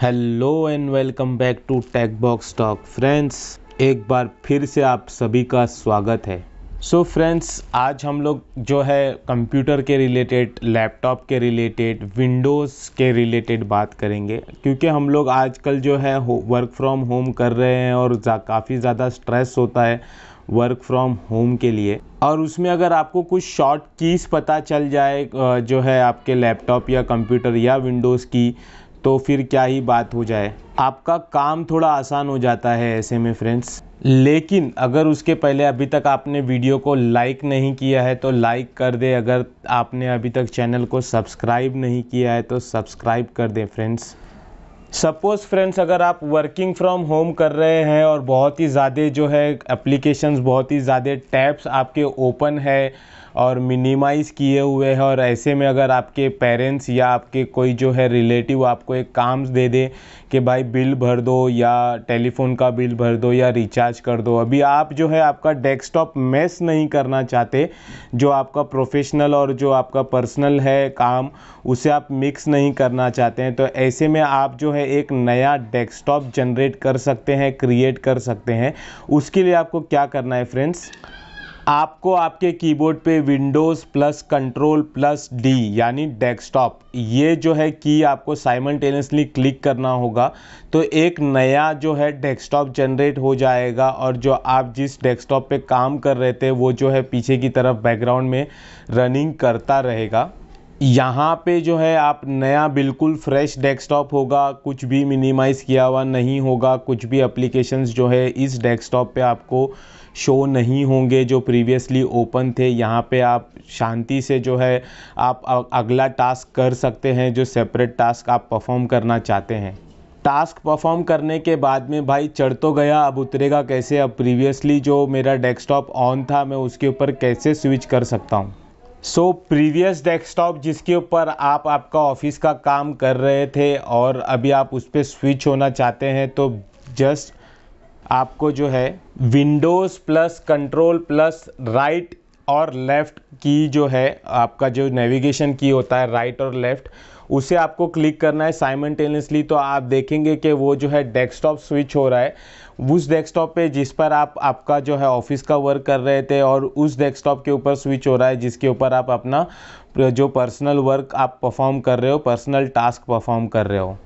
hello and welcome back to tech box talk friends एक बार फिर से आप सभी का स्वागत है सो so फ्रेंड्स आज हम लोग जो है कंप्यूटर के रिलेटेड लैपटॉप के रिलेटेड विंडोज़ के रिलेटेड बात करेंगे क्योंकि हम लोग आजकल जो है वर्क फ्रॉम होम कर रहे हैं और काफ़ी ज़्यादा स्ट्रेस होता है वर्क फ्रॉम होम के लिए और उसमें अगर आपको कुछ शॉर्ट कीज़ पता चल जाए जो है आपके लैपटॉप या कंप्यूटर या विंडोज़ की तो फिर क्या ही बात हो जाए आपका काम थोड़ा आसान हो जाता है ऐसे में फ्रेंड्स लेकिन अगर उसके पहले अभी तक आपने वीडियो को लाइक नहीं किया है तो लाइक कर दे अगर आपने अभी तक चैनल को सब्सक्राइब नहीं किया है तो सब्सक्राइब कर दें फ्रेंड्स सपोज़ फ्रेंड्स अगर आप वर्किंग फ्रॉम होम कर रहे हैं और बहुत ही ज़्यादा जो है एप्लीकेशंस बहुत ही ज़्यादा टैब्स आपके ओपन है और मिनिमाइज़ किए हुए हैं और ऐसे में अगर आपके पेरेंट्स या आपके कोई जो है रिलेटिव आपको एक काम दे दे कि भाई बिल भर दो या टेलीफोन का बिल भर दो या रिचार्ज कर दो अभी आप जो है आपका डेस्कटॉप मेस नहीं करना चाहते जो आपका प्रोफेशनल और जो आपका पर्सनल है काम उसे आप मिक्स नहीं करना चाहते हैं तो ऐसे में आप जो है एक नया डेस्कटॉप जनरेट कर सकते हैं क्रिएट कर सकते हैं उसके लिए आपको क्या करना है फ्रेंड्स आपको आपके कीबोर्ड पे Windows plus control plus D यानी डेस्कटॉप ये जो है की आपको साइमल्टेनियसली क्लिक करना होगा तो एक नया जो है डेस्कटॉप जनरेट हो जाएगा और जो आप जिस डेस्कटॉप पे काम कर रहे थे वो जो है पीछे की तरफ बैकग्राउंड में रनिंग करता रहेगा यहाँ पे जो है आप नया बिल्कुल फ्रेश डेस्कटॉप होगा कुछ भी मिनिमाइज़ किया हुआ नहीं होगा कुछ भी एप्लीकेशंस जो है इस डेस्कटॉप पे आपको शो नहीं होंगे जो प्रीवियसली ओपन थे यहाँ पे आप शांति से जो है आप अगला टास्क कर सकते हैं जो सेपरेट टास्क आप परफॉर्म करना चाहते हैं टास्क परफॉर्म करने के बाद में भाई चढ़ तो गया अब उतरेगा कैसे अब प्रीवियसली जो मेरा डेस्कटॉप ऑन था मैं उसके ऊपर कैसे स्विच कर सकता हूँ सो प्रीवियस डेस्कटॉप जिसके ऊपर आप आपका ऑफिस का काम कर रहे थे और अभी आप उस पर स्विच होना चाहते हैं तो जस्ट आपको जो है Windows plus control plus right और लेफ़्ट की जो है आपका जो नेविगेशन की होता है राइट और लेफ़्ट उसे आपको क्लिक करना है साइमेंटेनियसली तो आप देखेंगे कि वो जो है डेस्कटॉप स्विच हो रहा है उस डेस्कटॉप पे जिस पर आप आपका जो है ऑफिस का वर्क कर रहे थे और उस डेस्कटॉप के ऊपर स्विच हो रहा है जिसके ऊपर आप अपना जो पर्सनल वर्क आप परफॉर्म कर रहे हो पर्सनल टास्क परफॉर्म कर रहे हो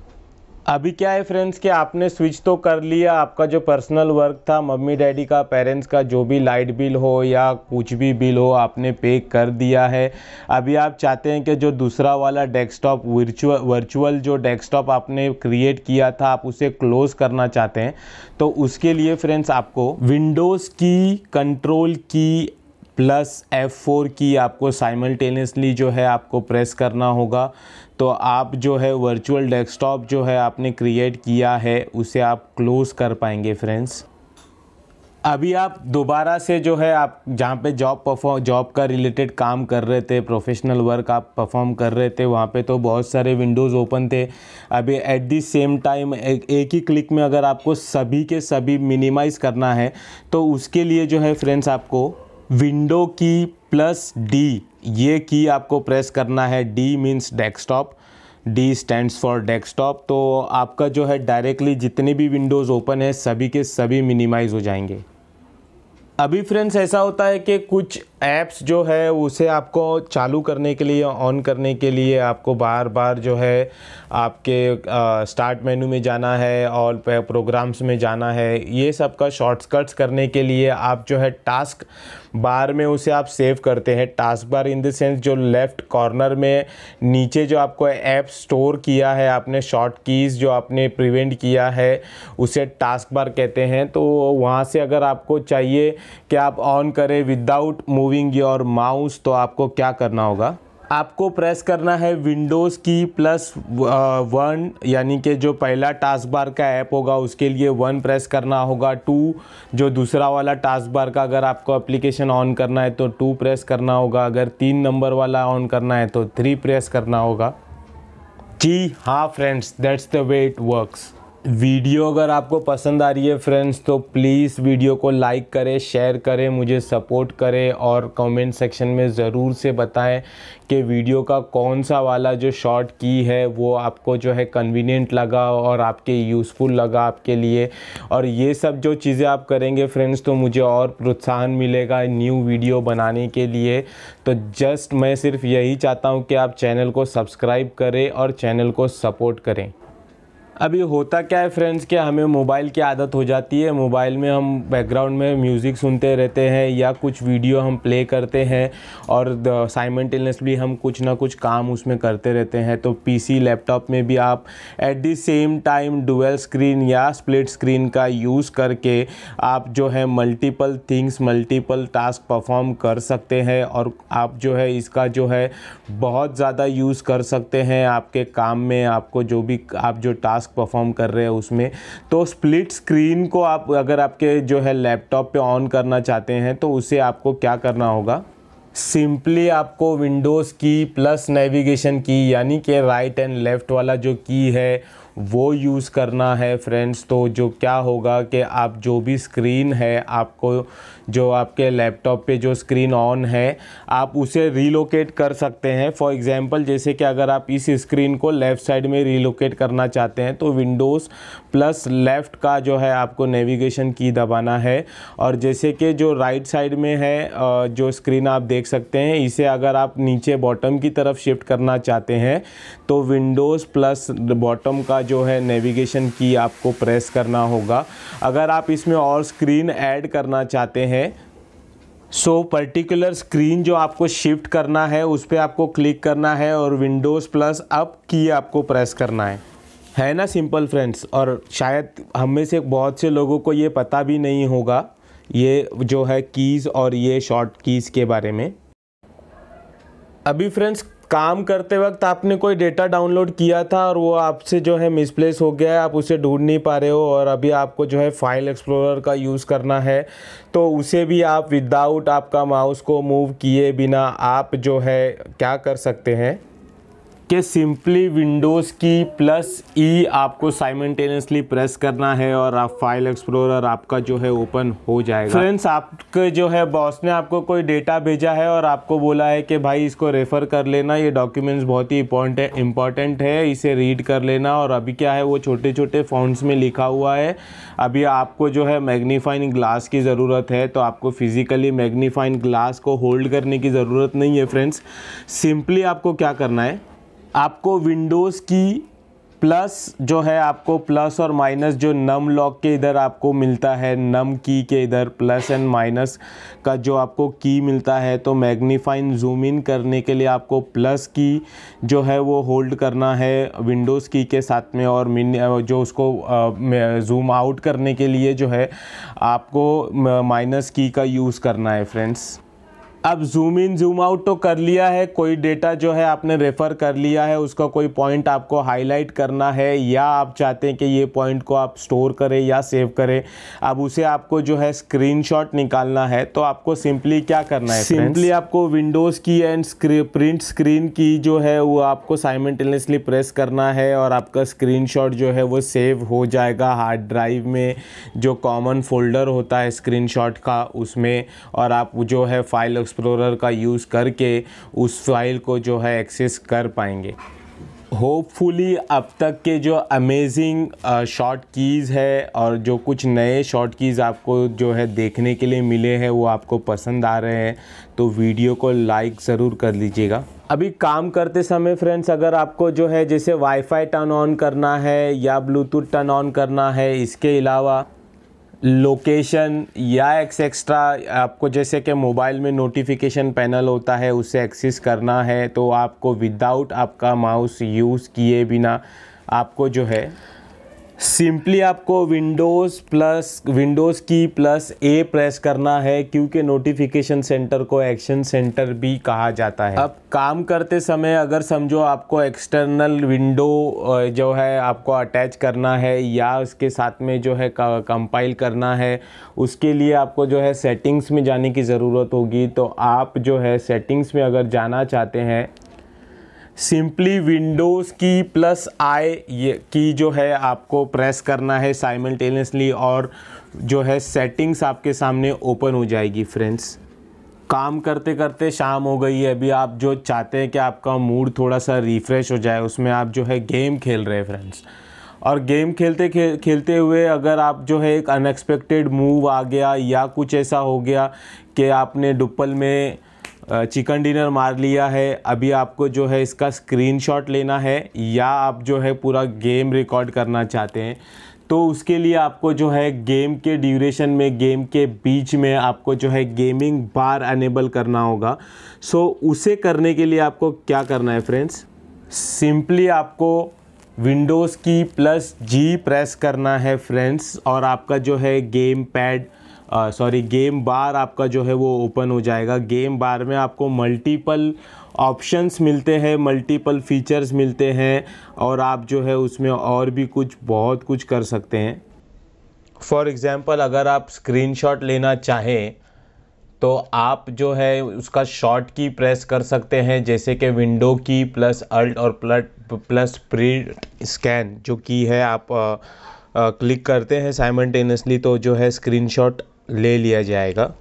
अभी क्या है फ्रेंड्स कि आपने स्विच तो कर लिया आपका जो पर्सनल वर्क था मम्मी डैडी का पेरेंट्स का जो भी लाइट बिल हो या कुछ भी बिल हो आपने पे कर दिया है अभी आप चाहते हैं कि जो दूसरा वाला डेस्कटॉप वर्चुअल वर्चुअल जो डेस्कटॉप आपने क्रिएट किया था आप उसे क्लोज़ करना चाहते हैं तो उसके लिए फ्रेंड्स आपको विंडोज़ की कंट्रोल की प्लस F4 की आपको साइमल्टेनियसली जो है आपको प्रेस करना होगा तो आप जो है वर्चुअल डेस्कटॉप जो है आपने क्रिएट किया है उसे आप क्लोज़ कर पाएंगे फ्रेंड्स अभी आप दोबारा से जो है आप जहाँ पे जॉब परफॉर्म जॉब का रिलेटेड काम कर रहे थे प्रोफेशनल वर्क आप परफॉर्म कर रहे थे वहाँ पे तो बहुत सारे विंडोज़ ओपन थे अभी एट दी सेम टाइम एक ही क्लिक में अगर आपको सभी के सभी मिनिमाइज़ करना है तो उसके लिए जो है फ्रेंड्स आपको विंडो की प्लस डी ये की आपको प्रेस करना है D means desktop D stands for desktop तो आपका जो है डायरेक्टली जितने भी विंडोज़ ओपन है सभी के सभी मिनिमाइज़ हो जाएंगे अभी फ्रेंड्स ऐसा होता है कि कुछ ऐप्स जो है उसे आपको चालू करने के लिए ऑन करने के लिए आपको बार बार जो है आपके आ, स्टार्ट मेनू में जाना है और प्रोग्राम्स में जाना है ये सब का शॉर्टकट्स करने के लिए आप जो है टास्क बार में उसे आप सेव करते हैं task bar in the sense जो लेफ़्ट कॉर्नर में नीचे जो आपको ऐप स्टोर किया है आपने शॉर्ट कीज़ जो आपने प्रिवेंट किया है उसे टास्क बार कहते हैं तो वहाँ से अगर आपको चाहिए कि आप ऑन करें विदाउट मूविंग योर माउस तो आपको क्या करना होगा आपको प्रेस करना है Windows key plus one uh, यानी कि जो पहला टास्क बार का ऐप होगा उसके लिए वन प्रेस करना होगा टू जो दूसरा वाला टास्क बार का अगर आपको एप्लीकेशन ऑन करना है तो टू प्रेस करना होगा अगर तीन नंबर वाला ऑन करना है तो थ्री प्रेस करना होगा जी हाँ friends that's the way it works video अगर आपको पसंद आ रही है फ्रेंड्स तो प्लीज़ वीडियो को लाइक करें शेयर करें मुझे सपोर्ट करें और कमेंट सेक्शन में ज़रूर से बताएं कि वीडियो का कौन सा वाला जो शॉर्ट की है वो आपको जो है कन्वीनियंट लगा और आपके यूज़फुल लगा आपके लिए और ये सब जो चीज़ें आप करेंगे फ्रेंड्स तो मुझे और प्रोत्साहन मिलेगा न्यू वीडियो बनाने के लिए तो जस्ट मैं सिर्फ यही चाहता हूँ कि आप चैनल को सब्सक्राइब करें और चैनल को सपोर्ट करें अभी होता क्या है फ्रेंड्स कि हमें मोबाइल की आदत हो जाती है मोबाइल में हम बैकग्राउंड में म्यूज़िक सुनते रहते हैं या कुछ वीडियो हम प्ले करते हैं और भी हम कुछ ना कुछ काम उसमें करते रहते हैं तो पीसी लैपटॉप में भी आप at the same time dual screen या स्प्लिट स्क्रीन का यूज़ करके आप जो है multiple things multiple task perform कर सकते हैं और आप जो है इसका जो है बहुत ज़्यादा यूज़ कर सकते हैं आपके काम में आपको जो भी आप जो टास्क टास्क परफॉर्म कर रहे हैं उसमें तो स्प्लिट स्क्रीन को आप अगर आपके जो है लैपटॉप पे ऑन करना चाहते हैं तो उसे आपको क्या करना होगा सिंपली आपको विंडोज़ की प्लस नेविगेशन की यानी कि राइट एंड लेफ़्ट वाला जो की है वो यूज़ करना है फ्रेंड्स तो जो क्या होगा कि आप जो भी स्क्रीन है आपको जो आपके लैपटॉप पे जो स्क्रीन ऑन है आप उसे रीलोकेट कर सकते हैं फॉर एग्ज़ाम्पल जैसे कि अगर आप इस स्क्रीन को लेफ़्ट साइड में रीलोकेट करना चाहते हैं तो विंडोज़ प्लस लेफ़्ट का जो है आपको नेविगेशन की दबाना है और जैसे कि जो राइट साइड में है जो स्क्रीन आप देख सकते हैं इसे अगर आप नीचे बॉटम की तरफ शिफ्ट करना चाहते हैं तो विंडोज़ प्लस बॉटम का का जो है नेविगेशन की आपको प्रेस करना होगा अगर आप इसमें और स्क्रीन ऐड करना चाहते हैं सो पर्टिकुलर स्क्रीन जो आपको शिफ्ट करना है उस पर आपको क्लिक करना है और विंडोज़ प्लस अप की आपको प्रेस करना है है ना सिंपल फ्रेंड्स और शायद हम में से बहुत से लोगों को ये पता भी नहीं होगा ये जो है कीज़ और ये शॉर्ट कीज़ के बारे में अभी फ्रेंड्स काम करते वक्त आपने कोई डेटा डाउनलोड किया था और वो आपसे जो है मिसप्लेस हो गया है आप उसे ढूंढ नहीं पा रहे हो और अभी आपको जो है फाइल एक्सप्लोरर का यूज़ करना है तो उसे भी आप विदाउट आपका माउस को मूव किए बिना आप जो है क्या कर सकते हैं कि simply Windows key plus E e आपको साइमेंटेनियसली प्रेस करना है और आप फाइल एक्सप्लोरर आपका जो है ओपन हो जाएगा फ्रेंड्स आपके जो है बॉस ने आपको कोई डेटा भेजा है और आपको बोला है कि भाई इसको रेफ़र कर लेना ये डॉक्यूमेंट्स बहुत ही इंपॉर्टेंट है इसे रीड कर लेना और अभी क्या है वो छोटे छोटे फ़ॉन्ट्स में लिखा हुआ है अभी आपको जो है मैग्नीफाइन ग्लास की ज़रूरत है तो आपको फिज़िकली मैग्नीफाइन ग्लास को होल्ड करने की ज़रूरत नहीं है फ्रेंड्स सिंपली आपको क्या करना है आपको विंडोज़ की प्लस जो है आपको प्लस और माइनस जो नम लॉक के इधर आपको मिलता है नम की के इधर प्लस एंड माइनस का जो आपको की मिलता है तो मैग्नीफाइन जूम इन करने के लिए आपको प्लस की जो है वो होल्ड करना है विंडोज़ की के साथ में और मिन जो उसको जूम आउट करने के लिए जो है आपको माइनस की का यूज़ करना है फ्रेंड्स अब जूम इन जूम आउट तो कर लिया है कोई डेटा जो है आपने रेफ़र कर लिया है उसका कोई पॉइंट आपको हाईलाइट करना है या आप चाहते हैं कि ये पॉइंट को आप स्टोर करें या सेव करें अब उसे आपको जो है स्क्रीनशॉट निकालना है तो आपको सिंपली क्या करना है सिंपली आपको विंडोज़ की एंड स्क्री, प्रिंट स्क्रीन की जो है वो आपको साइमेंटेनियसली प्रेस करना है और आपका स्क्रीन जो है वो सेव हो जाएगा हार्ड ड्राइव में जो कॉमन फोल्डर होता है स्क्रीन का उसमें और आप जो है फाइल एक्सप्लोरर का यूज़ करके उस फाइल को जो है एक्सेस कर पाएंगे होपफुली अब तक के जो अमेजिंग शॉर्ट कीज़ है और जो कुछ नए शॉर्ट कीज़ आपको जो है देखने के लिए मिले हैं वो आपको पसंद आ रहे हैं तो वीडियो को लाइक ज़रूर कर लीजिएगा अभी काम करते समय फ्रेंड्स अगर आपको जो है जैसे वाईफाई टर्न ऑन करना है या ब्लूटूथ टर्न ऑन करना है इसके अलावा लोकेशन या एक्स एक्स्ट्रा आपको जैसे कि मोबाइल में नोटिफिकेशन पैनल होता है उसे एक्सेस करना है तो आपको विदाउट आपका माउस यूज़ किए बिना आपको जो है सिंपली आपको Windows plus Windows key plus A press करना है क्योंकि नोटिफिकेशन सेंटर को एक्शन सेंटर भी कहा जाता है अब काम करते समय अगर समझो आपको एक्सटर्नल विंडो जो है आपको अटैच करना है या उसके साथ में जो है कंपाइल करना है उसके लिए आपको जो है सेटिंग्स में जाने की ज़रूरत होगी तो आप जो है सेटिंग्स में अगर जाना चाहते हैं simply Windows key plus I ये की जो है आपको प्रेस करना है साइमल्टेनियसली और जो है सेटिंग्स आपके सामने ओपन हो जाएगी फ्रेंड्स काम करते करते शाम हो गई है अभी आप जो चाहते हैं कि आपका मूड थोड़ा सा रिफ़्रेश हो जाए उसमें आप जो है गेम खेल रहे हैं फ्रेंड्स और गेम खेलते खे, खेलते हुए अगर आप जो है एक अनएक्सपेक्टेड मूव आ गया या कुछ ऐसा हो गया कि आपने डुप्पल में चिकन डिनर मार लिया है अभी आपको जो है इसका स्क्रीनशॉट लेना है या आप जो है पूरा गेम रिकॉर्ड करना चाहते हैं तो उसके लिए आपको जो है गेम के ड्यूरेशन में गेम के बीच में आपको जो है गेमिंग बार अनेबल करना होगा सो so, उसे करने के लिए आपको क्या करना है फ्रेंड्स सिंपली आपको Windows key plus G press करना है फ्रेंड्स और आपका जो है game pad sorry game bar आपका जो है वो ओपन हो जाएगा गेम बार में आपको मल्टीपल ऑप्शंस मिलते हैं मल्टीपल फीचर्स मिलते हैं और आप जो है उसमें और भी कुछ बहुत कुछ कर सकते हैं फॉर एग्ज़ाम्पल अगर आप स्क्रीनशॉट लेना चाहें तो आप जो है उसका शॉर्ट की प्रेस कर सकते हैं जैसे कि विंडो की प्लस अल्ट और प्लट प्लस प्रिंट स्कैन जो की है आप आ, आ, क्लिक करते हैं साइमल्टेनियसली तो जो है स्क्रीनशॉट ले लिया जाएगा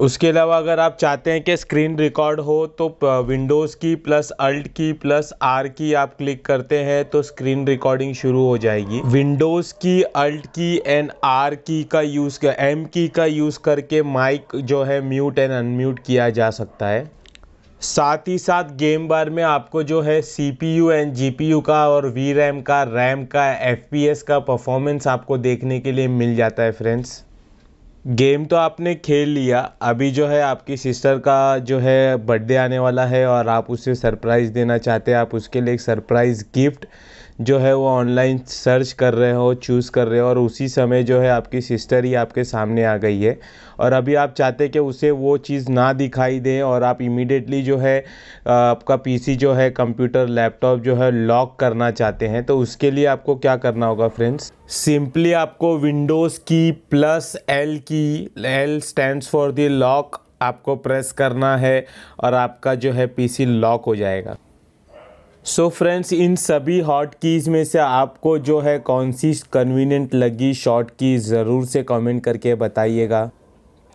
उसके अलावा अगर आप चाहते हैं कि स्क्रीन रिकॉर्ड हो तो Windows key plus alt key plus R key आप क्लिक करते हैं तो स्क्रीन रिकॉर्डिंग शुरू हो जाएगी विंडोज़ की अल्ट की एंड आर की का यूज़ एम की का यूज़ करके माइक जो है म्यूट एंड अनम्यूट किया जा सकता है साथ ही साथ गेम बार में आपको जो है C P U and G P U का और वी रैम का रैम का एफ पी एस का परफॉर्मेंस आपको देखने के लिए मिल जाता है फ्रेंड्स गेम तो आपने खेल लिया अभी जो है आपकी सिस्टर का जो है बर्थडे आने वाला है और आप उसे सरप्राइज़ देना चाहते हैं आप उसके लिए एक सरप्राइज़ गिफ्ट जो है वो ऑनलाइन सर्च कर रहे हो चूज़ कर रहे हो और उसी समय जो है आपकी सिस्टर ही आपके सामने आ गई है और अभी आप चाहते कि उसे वो चीज़ ना दिखाई दे और आप इमीडिएटली जो है आपका पीसी जो है कंप्यूटर लैपटॉप जो है लॉक करना चाहते हैं तो उसके लिए आपको क्या करना होगा फ्रेंड्स सिंपली आपको Windows key plus L key L stand for the lock आपको प्रेस करना है और आपका जो है पीसी लॉक हो जाएगा सो फ्रेंड्स इन सभी हॉट कीज़ में से आपको जो है कौन सी कन्वीनियंट लगी शॉर्ट की ज़रूर से कमेंट करके बताइएगा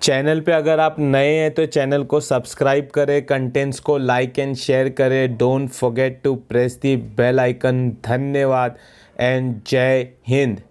चैनल पे अगर आप नए हैं तो चैनल को सब्सक्राइब करें कंटेंट्स को लाइक एंड शेयर करें don't forget to press the bell icon धन्यवाद एंड जय हिंद